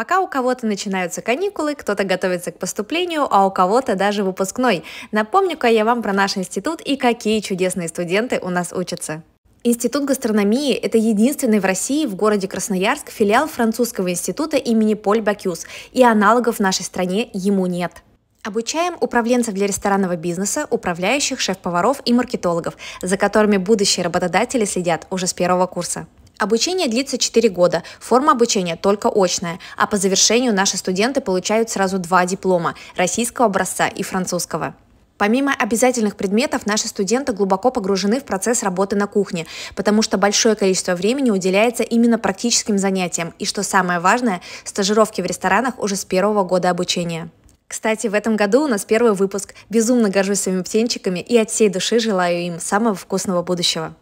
Пока у кого-то начинаются каникулы, кто-то готовится к поступлению, а у кого-то даже выпускной. Напомню-ка я вам про наш институт и какие чудесные студенты у нас учатся. Институт гастрономии – это единственный в России в городе Красноярск филиал французского института имени Поль Бакюс, и аналогов в нашей стране ему нет. Обучаем управленцев для ресторанного бизнеса, управляющих, шеф-поваров и маркетологов, за которыми будущие работодатели следят уже с первого курса. Обучение длится 4 года, форма обучения только очная, а по завершению наши студенты получают сразу два диплома – российского образца и французского. Помимо обязательных предметов, наши студенты глубоко погружены в процесс работы на кухне, потому что большое количество времени уделяется именно практическим занятиям и, что самое важное, стажировки в ресторанах уже с первого года обучения. Кстати, в этом году у нас первый выпуск. Безумно горжусь своими птенчиками и от всей души желаю им самого вкусного будущего.